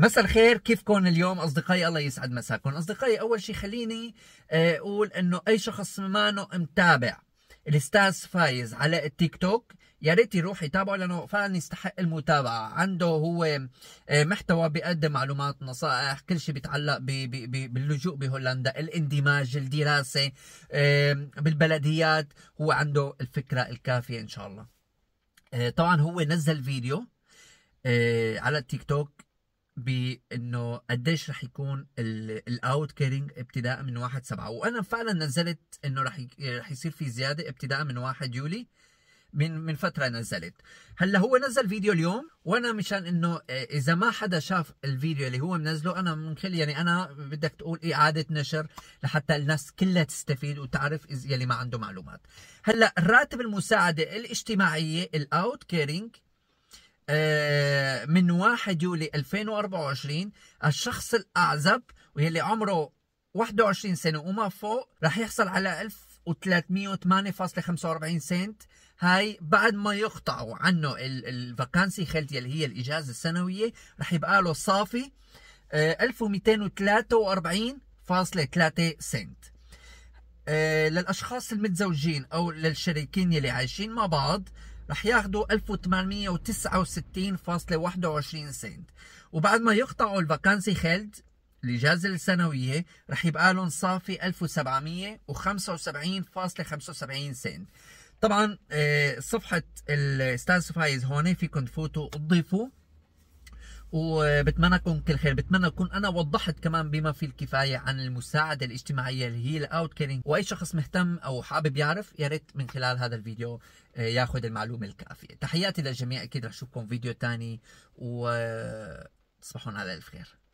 مساء الخير كيفكم اليوم اصدقائي الله يسعد مساكم اصدقائي اول شيء خليني آه، اقول انه اي شخص ما متابع الاستاذ فايز على التيك توك يا ريت يروح يتابعه لانه فعلا يستحق المتابعه عنده هو آه، محتوى بيقدم معلومات نصائح كل شيء بيتعلق بي بي بي باللجوء بهولندا الاندماج الدراسه آه، بالبلديات هو عنده الفكره الكافيه ان شاء الله طبعا هو نزل فيديو على التيك توك بانه قديش رح يكون الاوت كيرنج ابتداء من 1 7 وانا فعلا نزلت انه رح رح يصير في زياده ابتداء من 1 يولي من من فتره نزلت هلا هو نزل فيديو اليوم وانا مشان انه آه، اذا ما حدا شاف الفيديو اللي هو منزله انا من خلال يعني انا بدك تقول اعاده إيه، نشر لحتى الناس كلها تستفيد وتعرف يلي ما عنده معلومات هلا الراتب المساعده الاجتماعيه الاوت كيرنج آه، من 1 يوليو 2024 الشخص الأعزب واللي عمره 21 سنة وما فوق رح يحصل على 1308.45 سنت هاي بعد ما يقطعوا عنه الفاكانسي خلت اللي هي الإجازة السنوية رح يبقى له صافي 1243.3 آه، سنت آه، للأشخاص المتزوجين أو للشريكين يلي عايشين مع بعض رح ياخذوا 1869.21 سنت وبعد ما يقطعوا الفاكانسي خيلد الإجازة السنوية رح يبقى لهم صافي 1775.75 سنت طبعا آه، صفحة الأستاذ فايز هون فيكم تفوتوا تضيفوا وبتمنى لكم كل خير بتمنى اكون انا وضحت كمان بما فيه الكفايه عن المساعده الاجتماعيه اللي هي الاوت كيرنج واي شخص مهتم او حابب يعرف يا ريت من خلال هذا الفيديو آه، ياخذ المعلومه الكافيه تحياتي للجميع اكيد رح اشوفكم فيديو ثاني وتصبحون آه، على الف خير